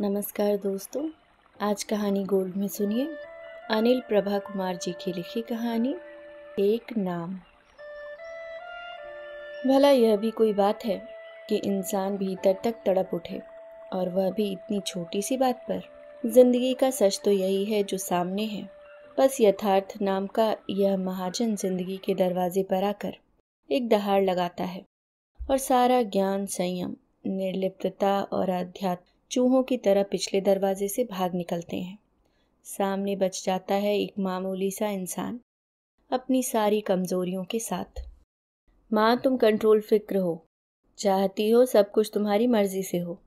नमस्कार दोस्तों आज कहानी गोल्ड में सुनिए अनिल प्रभा कुमार जी की लिखी कहानी एक नाम भला यह भी कोई बात है कि इंसान भीतर तक तड़प उठे और वह भी इतनी छोटी सी बात पर जिंदगी का सच तो यही है जो सामने है बस यथार्थ नाम का यह महाजन जिंदगी के दरवाजे पर आकर एक दहाड़ लगाता है और सारा ज्ञान संयम निर्लिप्तता और अध्यात्म चूहों की तरह पिछले दरवाजे से भाग निकलते हैं सामने बच जाता है एक मामूली सा इंसान अपनी सारी कमज़ोरियों के साथ माँ तुम कंट्रोल फिक्र हो चाहती हो सब कुछ तुम्हारी मर्ज़ी से हो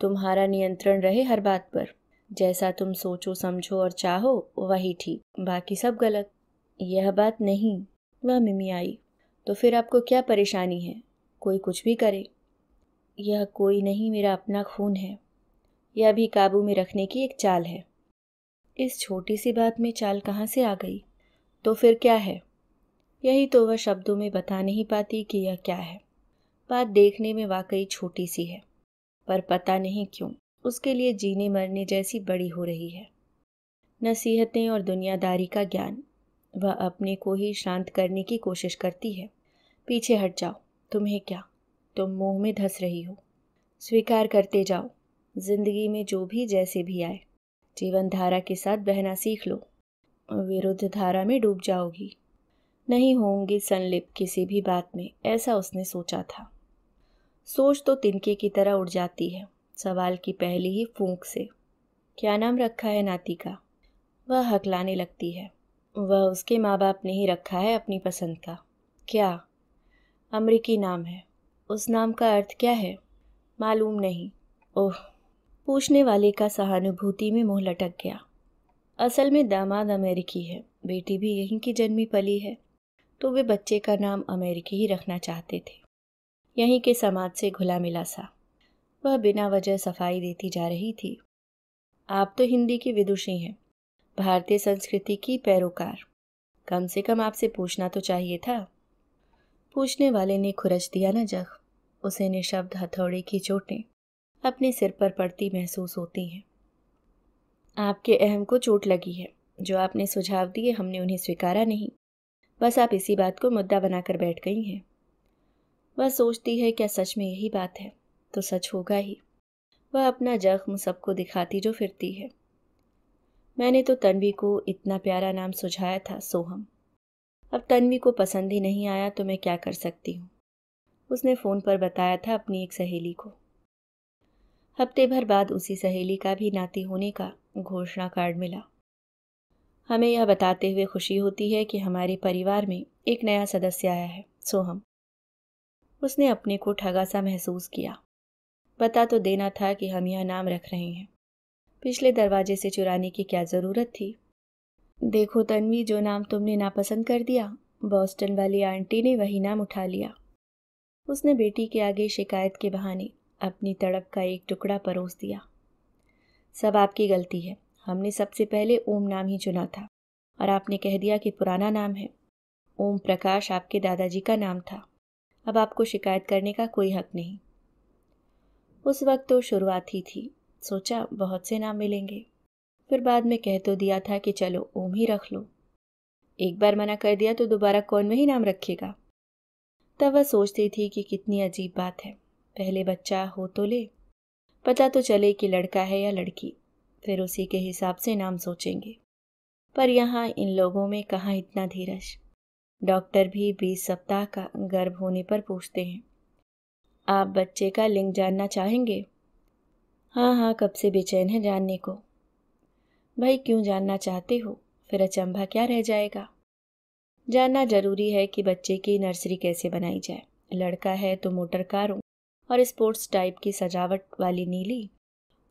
तुम्हारा नियंत्रण रहे हर बात पर जैसा तुम सोचो समझो और चाहो वही ठीक बाकी सब गलत यह बात नहीं वह मिमी आई तो फिर आपको क्या परेशानी है कोई कुछ भी करे यह कोई नहीं मेरा अपना खून है यह भी काबू में रखने की एक चाल है इस छोटी सी बात में चाल कहाँ से आ गई तो फिर क्या है यही तो वह शब्दों में बता नहीं पाती कि यह क्या है बात देखने में वाकई छोटी सी है पर पता नहीं क्यों उसके लिए जीने मरने जैसी बड़ी हो रही है नसीहतें और दुनियादारी का ज्ञान वह अपने को ही शांत करने की कोशिश करती है पीछे हट जाओ तुम्हें क्या तुम मुंह में धस रही हो स्वीकार करते जाओ जिंदगी में जो भी जैसे भी आए जीवन धारा के साथ बहना सीख लो विरुद्ध धारा में डूब जाओगी नहीं होंगे संलिप्त किसी भी बात में ऐसा उसने सोचा था सोच तो तिनके की तरह उड़ जाती है सवाल की पहली ही फूंक से क्या नाम रखा है नाती का वह हकलाने लगती है वह उसके माँ बाप ने ही रखा है अपनी पसंद का क्या अमरीकी नाम है उस नाम का अर्थ क्या है मालूम नहीं ओह पूछने वाले का सहानुभूति में मुंह लटक गया असल में दामाद अमेरिकी है बेटी भी यहीं की जन्मी पली है तो वे बच्चे का नाम अमेरिकी ही रखना चाहते थे यहीं के समाज से घुला मिला सा वह बिना वजह सफाई देती जा रही थी आप तो हिंदी की विदुषी हैं भारतीय संस्कृति की पैरोकार कम से कम आपसे पूछना तो चाहिए था पूछने वाले ने खुरच दिया न जख उसे निशब्द हथौड़े की चोटें अपने सिर पर पड़ती महसूस होती हैं आपके अहम को चोट लगी है जो आपने सुझाव दिए हमने उन्हें स्वीकारा नहीं बस आप इसी बात को मुद्दा बनाकर बैठ गई हैं वह सोचती है क्या सच में यही बात है तो सच होगा ही वह अपना जख्म सबको दिखाती जो फिरती है मैंने तो तन्वी को इतना प्यारा नाम सुझाया था सोहम अब तन्वी को पसंद ही नहीं आया तो मैं क्या कर सकती हूँ उसने फ़ोन पर बताया था अपनी एक सहेली को हफ्ते भर बाद उसी सहेली का भी नाती होने का घोषणा कार्ड मिला हमें यह बताते हुए खुशी होती है कि हमारे परिवार में एक नया सदस्य आया है सोहम उसने अपने को ठगा सा महसूस किया पता तो देना था कि हम यह नाम रख रहे हैं पिछले दरवाजे से चुराने की क्या ज़रूरत थी देखो तन्वी जो नाम तुमने नापसंद कर दिया बॉस्टन वाली आंटी ने वही नाम उठा लिया उसने बेटी के आगे शिकायत के बहाने अपनी तड़प का एक टुकड़ा परोस दिया सब आपकी गलती है हमने सबसे पहले ओम नाम ही चुना था और आपने कह दिया कि पुराना नाम है ओम प्रकाश आपके दादाजी का नाम था अब आपको शिकायत करने का कोई हक नहीं उस वक्त तो शुरुआत ही थी सोचा बहुत से नाम मिलेंगे फिर बाद में कह तो दिया था कि चलो ओम ही रख लो एक बार मना कर दिया तो दोबारा कौन वही नाम रखेगा तब वह सोचती थी कि कितनी अजीब बात है पहले बच्चा हो तो ले पता तो चले कि लड़का है या लड़की फिर उसी के हिसाब से नाम सोचेंगे पर यहाँ इन लोगों में कहाँ इतना धीरज डॉक्टर भी बीस सप्ताह का गर्भ होने पर पूछते हैं आप बच्चे का लिंग जानना चाहेंगे हाँ हाँ कब से बेचैन है जानने को भाई क्यों जानना चाहते हो फिर अचंभा क्या रह जाएगा जानना जरूरी है कि बच्चे की नर्सरी कैसे बनाई जाए लड़का है तो मोटर कारों और स्पोर्ट्स टाइप की सजावट वाली नीली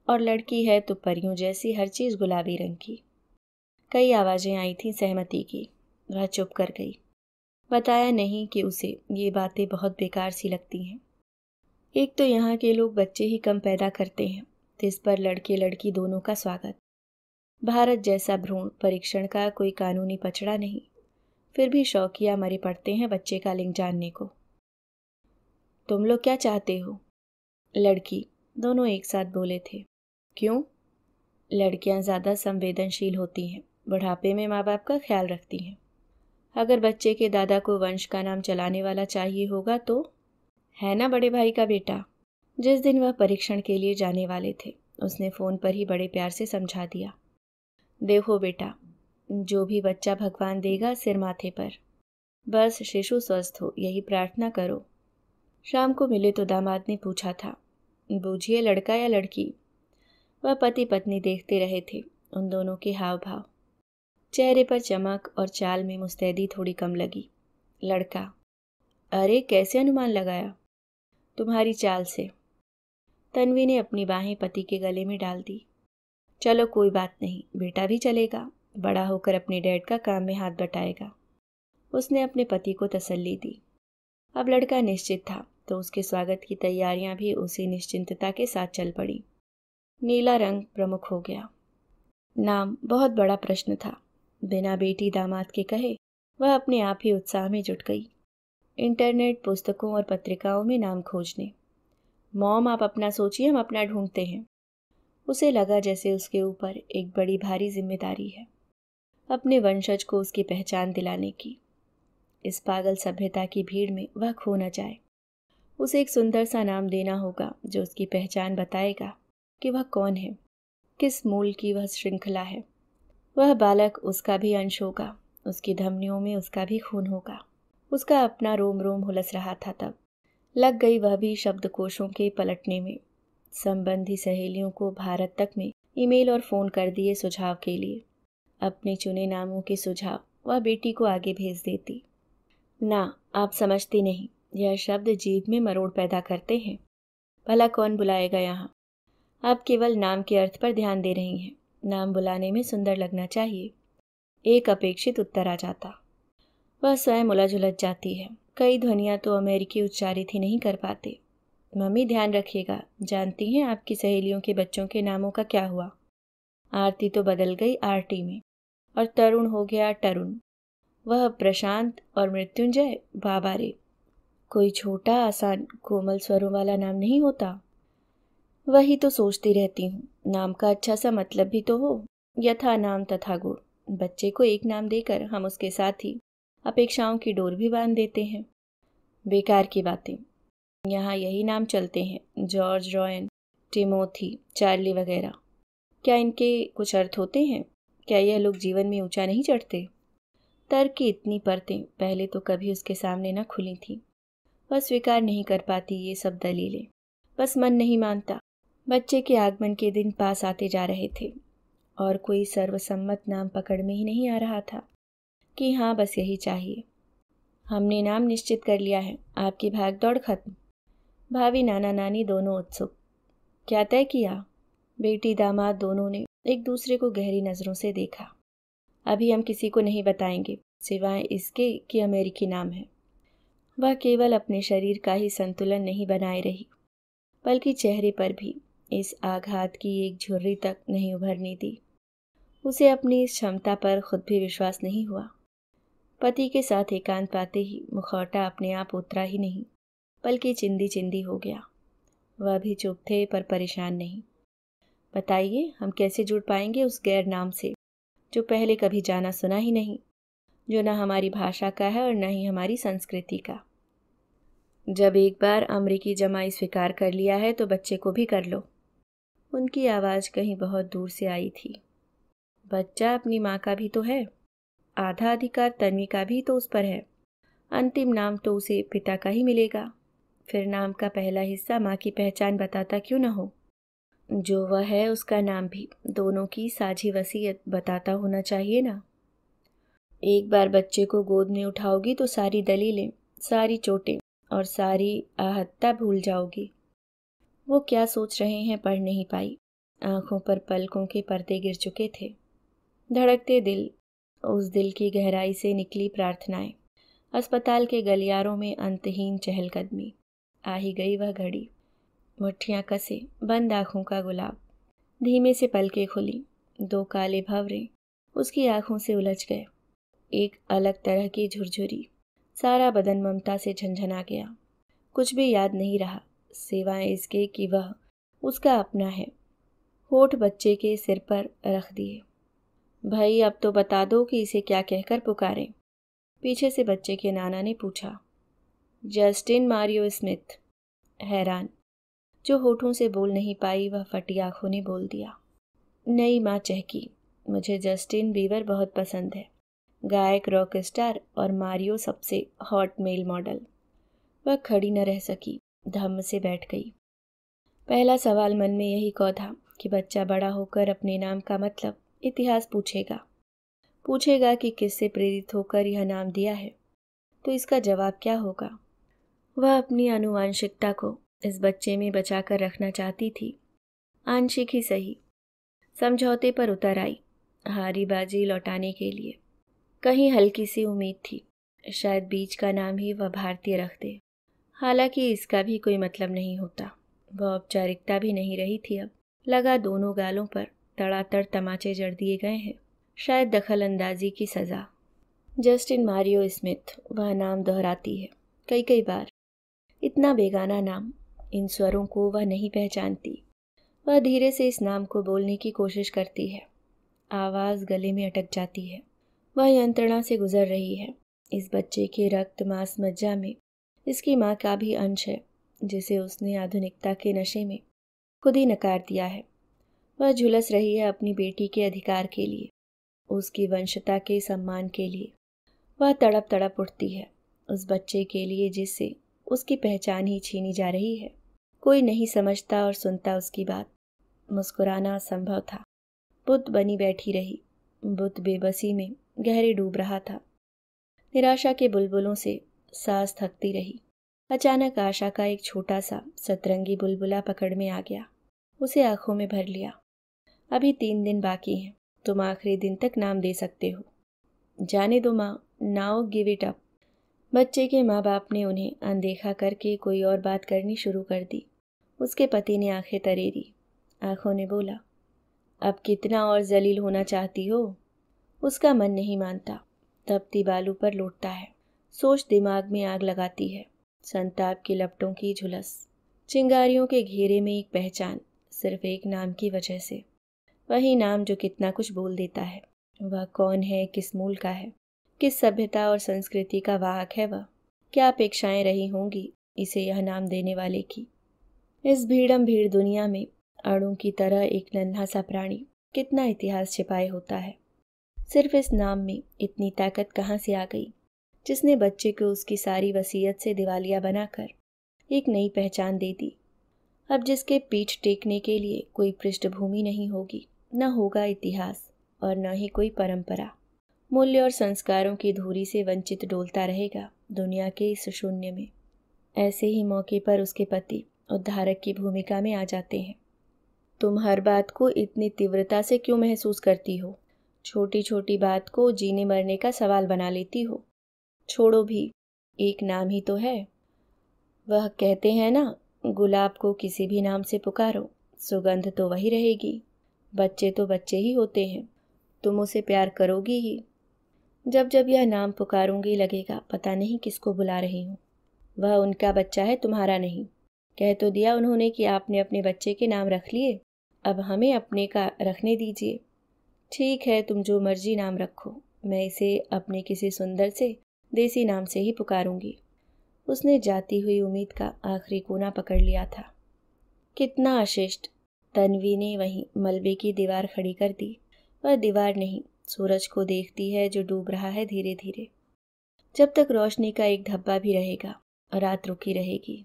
और लड़की है तो परियों जैसी हर चीज़ गुलाबी रंग की कई आवाज़ें आई थीं सहमति की वह चुप कर गई बताया नहीं कि उसे ये बातें बहुत बेकार सी लगती हैं एक तो यहाँ के लोग बच्चे ही कम पैदा करते हैं इस पर लड़के लड़की दोनों का स्वागत भारत जैसा भ्रूण परीक्षण का कोई कानूनी पचड़ा नहीं फिर भी शौकिया मरे पड़ते हैं बच्चे का लिंग जानने को तुम लोग क्या चाहते हो लड़की दोनों एक साथ बोले थे क्यों लड़कियां ज़्यादा संवेदनशील होती हैं बुढ़ापे में माँ बाप का ख्याल रखती हैं अगर बच्चे के दादा को वंश का नाम चलाने वाला चाहिए होगा तो है ना बड़े भाई का बेटा जिस दिन वह परीक्षण के लिए जाने वाले थे उसने फ़ोन पर ही बड़े प्यार से समझा दिया देखो बेटा जो भी बच्चा भगवान देगा सिर माथे पर बस शिशु स्वस्थ हो यही प्रार्थना करो शाम को मिले तो दामाद ने पूछा था बूझिए लड़का या लड़की वह पति पत्नी देखते रहे थे उन दोनों के हाव भाव चेहरे पर चमक और चाल में मुस्तैदी थोड़ी कम लगी लड़का अरे कैसे अनुमान लगाया तुम्हारी चाल से तन्वी ने अपनी बाहें पति के गले में डाल दी चलो कोई बात नहीं बेटा भी चलेगा बड़ा होकर अपने डैड का काम में हाथ बटाएगा उसने अपने पति को तसल्ली दी अब लड़का निश्चित था तो उसके स्वागत की तैयारियां भी उसी निश्चिंतता के साथ चल पड़ी नीला रंग प्रमुख हो गया नाम बहुत बड़ा प्रश्न था बिना बेटी दामाद के कहे वह अपने आप ही उत्साह में जुट गई इंटरनेट पुस्तकों और पत्रिकाओं में नाम खोजने मॉम आप अपना सोचिए हम अपना ढूंढते हैं उसे लगा जैसे उसके ऊपर एक बड़ी भारी जिम्मेदारी है अपने वंशज को उसकी पहचान दिलाने की इस पागल सभ्यता की भीड़ में वह खो न जाए उसे एक सुंदर सा नाम देना होगा जो उसकी पहचान बताएगा कि वह कौन है किस मूल की वह श्रृंखला है वह बालक उसका भी अंश होगा उसकी धमनियों में उसका भी खून होगा उसका अपना रोम रोम हुलस रहा था तब लग गई वह भी शब्दकोशों के पलटने में संबंधी सहेलियों को भारत तक में ईमेल और फ़ोन कर दिए सुझाव के लिए अपने चुने नामों के सुझाव वह बेटी को आगे भेज देती ना आप समझती नहीं यह शब्द जीव में मरोड़ पैदा करते हैं भला कौन बुलाएगा यहाँ आप केवल नाम के अर्थ पर ध्यान दे रही हैं नाम बुलाने में सुंदर लगना चाहिए एक अपेक्षित उत्तर आ जाता वह स्वयं उलझ उलझ जाती है कई ध्वनियाँ तो अमेरिकी उच्चारित ही नहीं कर पाते मम्मी ध्यान रखिएगा जानती हैं आपकी सहेलियों के बच्चों के नामों का क्या हुआ आरती तो बदल गई आरती में और तरुण हो गया तरुण वह प्रशांत और मृत्युंजय बाबा रे कोई छोटा आसान कोमल स्वरों वाला नाम नहीं होता वही तो सोचती रहती हूँ नाम का अच्छा सा मतलब भी तो हो यथा नाम तथा गुण बच्चे को एक नाम देकर हम उसके साथ ही अपेक्षाओं की डोर भी बांध देते हैं बेकार की बातें यहाँ यही नाम चलते हैं जॉर्ज रॉयन टिमोथी चार्ली वगैरह क्या इनके कुछ अर्थ होते हैं क्या यह लोग जीवन में ऊंचा नहीं चढ़ते तर्क की इतनी परतें पहले तो कभी उसके सामने न खुली थीं वह स्वीकार नहीं कर पाती ये सब दलीलें बस मन नहीं मानता बच्चे के आगमन के दिन पास आते जा रहे थे और कोई सर्वसम्मत नाम पकड़ में ही नहीं आ रहा था कि हाँ बस यही चाहिए हमने नाम निश्चित कर लिया है आपकी भाग दौड़ खत्म भाभी नाना नानी दोनों उत्सुक क्या तय किया बेटी दामाद दोनों ने एक दूसरे को गहरी नज़रों से देखा अभी हम किसी को नहीं बताएंगे सिवाय इसके कि अमेरिकी नाम है वह केवल अपने शरीर का ही संतुलन नहीं बनाए रही बल्कि चेहरे पर भी इस आघात की एक झुर्री तक नहीं उभरने दी उसे अपनी इस क्षमता पर खुद भी विश्वास नहीं हुआ पति के साथ एकांत पाते ही मुखौटा अपने आप उतरा ही नहीं बल्कि चिंदी चिंदी हो गया वह भी चुप थे पर परेशान नहीं बताइए हम कैसे जुड़ पाएंगे उस गैर नाम से जो पहले कभी जाना सुना ही नहीं जो ना हमारी भाषा का है और ना ही हमारी संस्कृति का जब एक बार अमरीकी जमाई स्वीकार कर लिया है तो बच्चे को भी कर लो उनकी आवाज़ कहीं बहुत दूर से आई थी बच्चा अपनी माँ का भी तो है आधा अधिकार तन्वी का भी तो उस पर है अंतिम नाम तो उसे पिता का ही मिलेगा फिर नाम का पहला हिस्सा माँ की पहचान बताता क्यों ना हो जो वह है उसका नाम भी दोनों की साझी वसीयत बताता होना चाहिए ना एक बार बच्चे को गोद में उठाओगी तो सारी दलीलें सारी चोटें और सारी आहत्ता भूल जाओगी वो क्या सोच रहे हैं पढ़ नहीं पाई आंखों पर पलकों के पर्दे गिर चुके थे धड़कते दिल उस दिल की गहराई से निकली प्रार्थनाएं अस्पताल के गलियारों में अंतहीन चहलकदमी आ ही गई वह घड़ी मुठियाँ कसे बंद आँखों का गुलाब धीमे से पलके खुली दो काले भंवरे उसकी आँखों से उलझ गए एक अलग तरह की झुरझुरी सारा बदन ममता से झंझना गया कुछ भी याद नहीं रहा सेवाएं इसके कि वह उसका अपना है होठ बच्चे के सिर पर रख दिए भाई अब तो बता दो कि इसे क्या कहकर पुकारें पीछे से बच्चे के नाना ने पूछा जस्टिन मारियो स्मिथ हैरान जो होठों से बोल नहीं पाई वह फटी आंखों ने बोल दिया नई माँ चहकी मुझे जस्टिन बीवर बहुत पसंद है गायक रॉक स्टार और मारियो सबसे हॉट मेल मॉडल वह खड़ी न रह सकी धम्म से बैठ गई पहला सवाल मन में यही था कि बच्चा बड़ा होकर अपने नाम का मतलब इतिहास पूछेगा पूछेगा कि किससे प्रेरित होकर यह नाम दिया है तो इसका जवाब क्या होगा वह अपनी अनुवांशिकता को इस बच्चे में बचाकर रखना चाहती थी आंशिक ही सही समझौते पर उतर आई हारी बाजी लौटाने के लिए कहीं हल्की सी उम्मीद थी शायद बीज का नाम ही वह भारतीय रख दे हालांकि इसका भी कोई मतलब नहीं होता वह औपचारिकता भी नहीं रही थी अब लगा दोनों गालों पर तड़ातड़ तमाचे जड़ दिए गए हैं शायद दखल अंदाजी की सज़ा जस्टिन मारियो स्मिथ वह नाम दोहराती है कई कई बार इतना बेगाना नाम इन स्वरों को वह नहीं पहचानती वह धीरे से इस नाम को बोलने की कोशिश करती है आवाज़ गले में अटक जाती है वह यंत्रणा से गुजर रही है इस बच्चे के रक्त मांस मज्जा में इसकी माँ का भी अंश है जिसे उसने आधुनिकता के नशे में खुद ही नकार दिया है वह झुलस रही है अपनी बेटी के अधिकार के लिए उसकी वंशता के सम्मान के लिए वह तड़प तड़प उठती है उस बच्चे के लिए जिससे उसकी पहचान ही छीनी जा रही है कोई नहीं समझता और सुनता उसकी बात मुस्कुराना असंभव था बुत बनी बैठी रही बुत बेबसी में गहरे डूब रहा था निराशा के बुलबुलों से सांस थकती रही अचानक आशा का एक छोटा सा सतरंगी बुलबुला पकड़ में आ गया उसे आंखों में भर लिया अभी तीन दिन बाकी हैं तुम आखिरी दिन तक नाम दे सकते हो जाने दो माँ नाउ गिव इट अप बच्चे के माँ बाप ने उन्हें अनदेखा करके कोई और बात करनी शुरू कर दी उसके पति ने आंखें तरेरी आंखों ने बोला अब कितना और जलील होना चाहती हो उसका मन नहीं मानता तब दीवालू पर लौटता है सोच दिमाग में आग लगाती है संताप के लपटों की झुलस चिंगारियों के घेरे में एक पहचान सिर्फ एक नाम की वजह से वही नाम जो कितना कुछ बोल देता है वह कौन है किस मूल का है किस सभ्यता और संस्कृति का वाहक है वह क्या अपेक्षाएं रही होंगी इसे यह नाम देने वाले की इस भीड़म भीड़ दुनिया में अणु की तरह एक नन्हा सा प्राणी कितना इतिहास छिपाए होता है सिर्फ इस नाम में इतनी ताकत कहाँ से आ गई जिसने बच्चे को उसकी सारी वसीयत से दिवालिया बनाकर एक नई पहचान दे दी अब जिसके पीठ टेकने के लिए कोई पृष्ठभूमि नहीं होगी न होगा इतिहास और न ही कोई परंपरा मूल्य और संस्कारों की धूरी से वंचित डोलता रहेगा दुनिया के इस शून्य में ऐसे ही मौके पर उसके पति उद्धारक की भूमिका में आ जाते हैं तुम हर बात को इतनी तीव्रता से क्यों महसूस करती हो छोटी छोटी बात को जीने मरने का सवाल बना लेती हो छोड़ो भी एक नाम ही तो है वह कहते हैं ना गुलाब को किसी भी नाम से पुकारो सुगंध तो वही रहेगी बच्चे तो बच्चे ही होते हैं तुम उसे प्यार करोगी ही जब जब यह नाम पुकारूंगी लगेगा पता नहीं किसको बुला रही हूँ वह उनका बच्चा है तुम्हारा नहीं कह तो दिया उन्होंने कि आपने अपने बच्चे के नाम रख लिए अब हमें अपने का रखने दीजिए ठीक है तुम जो मर्जी नाम रखो मैं इसे अपने किसी सुंदर से देसी नाम से ही पुकारूंगी उसने जाती हुई उम्मीद का आखिरी कोना पकड़ लिया था कितना अशिष्ट तन्वी ने वहीं मलबे की दीवार खड़ी कर दी वह दीवार नहीं सूरज को देखती है जो डूब रहा है धीरे धीरे जब तक रोशनी का एक धब्बा भी रहेगा रात रुकी रहेगी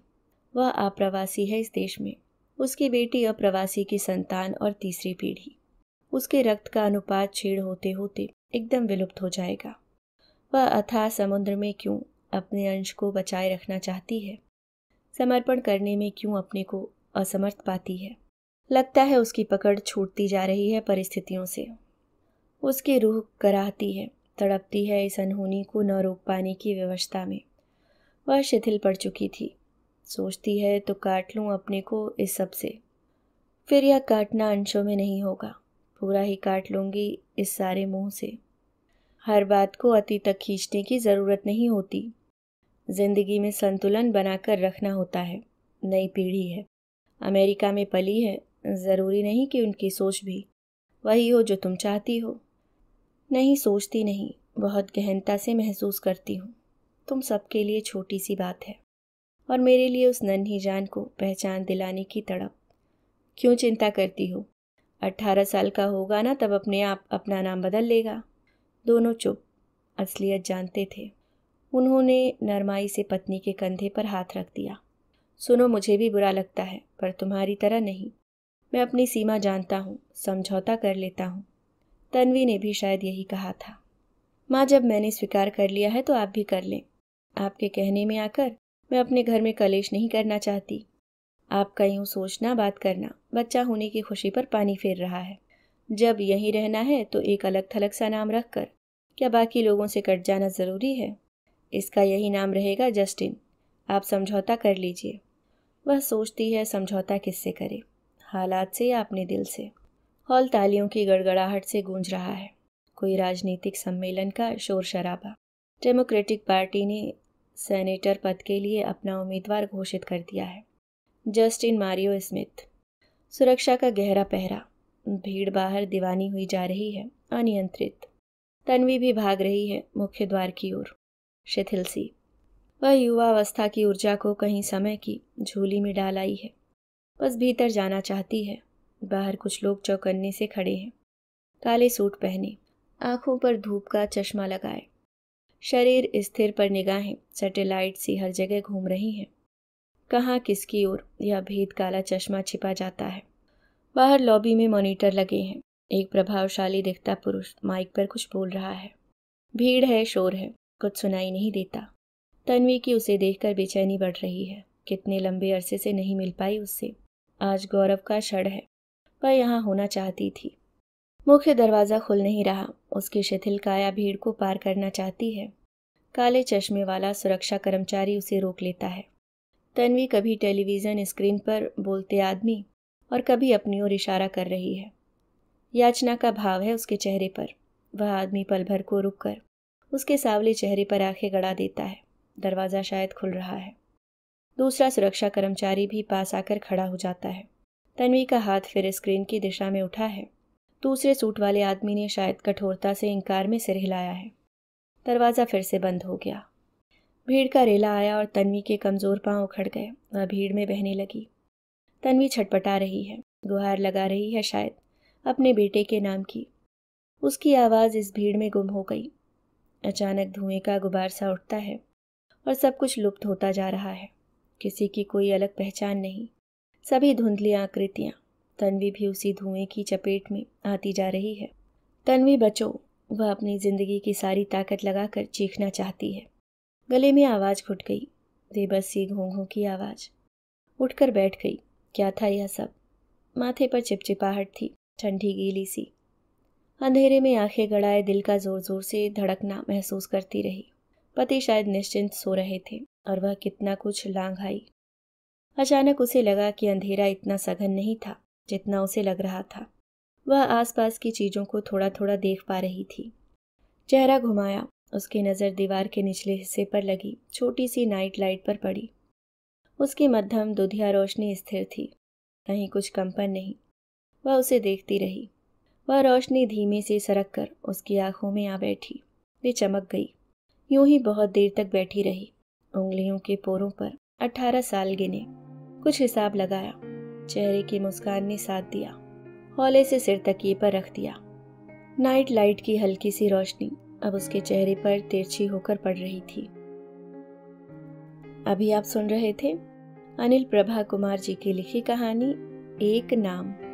वह अप्रवासी है इस देश में उसकी बेटी अप्रवासी की संतान और तीसरी पीढ़ी उसके रक्त का अनुपात छेड़ होते होते एकदम विलुप्त हो जाएगा वह अथा समुद्र में क्यों अपने अंश को बचाए रखना चाहती है समर्पण करने में क्यों अपने को असमर्थ पाती है लगता है उसकी पकड़ छूटती जा रही है परिस्थितियों से उसकी रूह कराहती है तड़पती है इस अनहोनी को न रोक पाने की व्यवस्था में वह शिथिल पड़ चुकी थी सोचती है तो काट लूँ अपने को इस सब से फिर यह काटना अंशों में नहीं होगा पूरा ही काट लूँगी इस सारे मुँह से हर बात को अति तक खींचने की ज़रूरत नहीं होती ज़िंदगी में संतुलन बनाकर रखना होता है नई पीढ़ी है अमेरिका में पली है ज़रूरी नहीं कि उनकी सोच भी वही हो जो तुम चाहती हो नहीं सोचती नहीं बहुत गहनता से महसूस करती हूँ तुम सबके लिए छोटी सी बात है और मेरे लिए उस नन्ही जान को पहचान दिलाने की तड़प क्यों चिंता करती हो अट्ठारह साल का होगा ना तब अपने आप अपना नाम बदल लेगा दोनों चुप असलियत जानते थे उन्होंने नरमाई से पत्नी के कंधे पर हाथ रख दिया सुनो मुझे भी बुरा लगता है पर तुम्हारी तरह नहीं मैं अपनी सीमा जानता हूँ समझौता कर लेता हूँ तन्वी ने भी शायद यही कहा था माँ जब मैंने स्वीकार कर लिया है तो आप भी कर लें आपके कहने में आकर मैं अपने घर में कलेश नहीं करना चाहती आपका यूं सोचना बात करना बच्चा होने की खुशी पर पानी फेर रहा है जब यहीं रहना है तो एक अलग थलग सा नाम रख कर क्या बाकी लोगों से कट जाना ज़रूरी है इसका यही नाम रहेगा जस्टिन आप समझौता कर लीजिए वह सोचती है समझौता किससे करे हालात से या अपने दिल से हॉल तालियों की गड़गड़ाहट से गूंज रहा है कोई राजनीतिक सम्मेलन का शोर शराबा डेमोक्रेटिक पार्टी ने सेनेटर पद के लिए अपना उम्मीदवार घोषित कर दिया है जस्टिन मारियो स्मिथ सुरक्षा का गहरा पहरा भीड़ बाहर दीवानी हुई जा रही है अनियंत्रित तन्वी भी भाग रही है मुख्य द्वार की ओर शिथिल सी वह युवावस्था की ऊर्जा को कहीं समय की झूली में डाल आई है बस भीतर जाना चाहती है बाहर कुछ लोग चौकन्ने से खड़े हैं काले सूट पहने आंखों पर धूप का चश्मा लगाए शरीर स्थिर पर निगाहें सैटेलाइट सी हर जगह घूम रही हैं कहाँ किसकी ओर यह भेद काला चश्मा छिपा जाता है बाहर लॉबी में मॉनिटर लगे हैं एक प्रभावशाली दिखता पुरुष माइक पर कुछ बोल रहा है भीड़ है शोर है कुछ सुनाई नहीं देता तन्वी की उसे देखकर बेचैनी बढ़ रही है कितने लंबे अरसे से नहीं मिल पाई उससे आज गौरव का क्षण है वह यहाँ होना चाहती थी मुख्य दरवाज़ा खुल नहीं रहा उसकी शिथिल काया भीड़ को पार करना चाहती है काले चश्मे वाला सुरक्षा कर्मचारी उसे रोक लेता है तन्वी कभी टेलीविज़न स्क्रीन पर बोलते आदमी और कभी अपनी ओर इशारा कर रही है याचना का भाव है उसके चेहरे पर वह आदमी पल भर को रुक कर उसके सावले चेहरे पर आंखें गड़ा देता है दरवाज़ा शायद खुल रहा है दूसरा सुरक्षा कर्मचारी भी पास आकर खड़ा हो जाता है तन्वी का हाथ फिर स्क्रीन की दिशा में उठा है दूसरे सूट वाले आदमी ने शायद कठोरता से इनकार में सिर हिलाया है दरवाज़ा फिर से बंद हो गया भीड़ का रेला आया और तन्वी के कमज़ोर पांव उखड़ गए वह भीड़ में बहने लगी तन्वी छटपटा रही है गुहार लगा रही है शायद अपने बेटे के नाम की उसकी आवाज़ इस भीड़ में गुम हो गई अचानक धुएं का गुबार सा उठता है और सब कुछ लुप्त होता जा रहा है किसी की कोई अलग पहचान नहीं सभी धुंधली आकृतियाँ तन्वी भी उसी धुएं की चपेट में आती जा रही है तन्वी बचो वह अपनी ज़िंदगी की सारी ताकत लगाकर चीखना चाहती है गले में आवाज़ घुट गई सी घों घों की आवाज़ उठकर बैठ गई क्या था यह सब माथे पर चिपचिपाहट थी ठंडी गीली सी अंधेरे में आंखें गड़ाए दिल का ज़ोर ज़ोर से धड़कना महसूस करती रही पति शायद निश्चिंत सो रहे थे और वह कितना कुछ लांग आई अचानक उसे लगा कि अंधेरा इतना सघन नहीं था जितना उसे लग रहा था वह आसपास की चीज़ों को थोड़ा थोड़ा देख पा रही थी चेहरा घुमाया उसकी नज़र दीवार के निचले हिस्से पर लगी छोटी सी नाइट लाइट पर पड़ी उसकी मध्यम दुधिया रोशनी स्थिर थी कहीं कुछ कंपन नहीं वह उसे देखती रही वह रोशनी धीमे से सरक कर उसकी आंखों में आ बैठी वे चमक गई यूं ही बहुत देर तक बैठी रही उंगलियों के पोरों पर अठारह साल गिने कुछ हिसाब लगाया चेहरे की मुस्कान ने साथ दिया हौले से सिर तकिए पर रख दिया नाइट लाइट की हल्की सी रोशनी अब उसके चेहरे पर तिरछी होकर पड़ रही थी अभी आप सुन रहे थे अनिल प्रभा कुमार जी की लिखी कहानी एक नाम